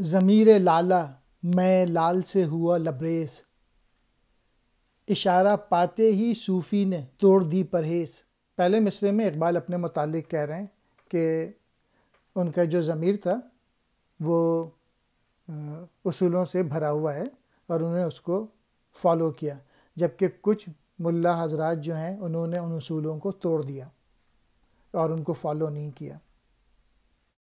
ज़मीर लाला मैं लाल से हुआ लबरेस इशारा पाते ही सूफ़ी ने तोड़ दी परहेज़ पहले मिसरे में इकबाल अपने मतलब कह रहे हैं कि उनका जो ज़मीर था वो उसूलों से भरा हुआ है और उन्होंने उसको फॉलो किया जबकि कुछ मुल्ला हजरात जो हैं उन्होंने उन उसूलों को तोड़ दिया और उनको फॉलो नहीं किया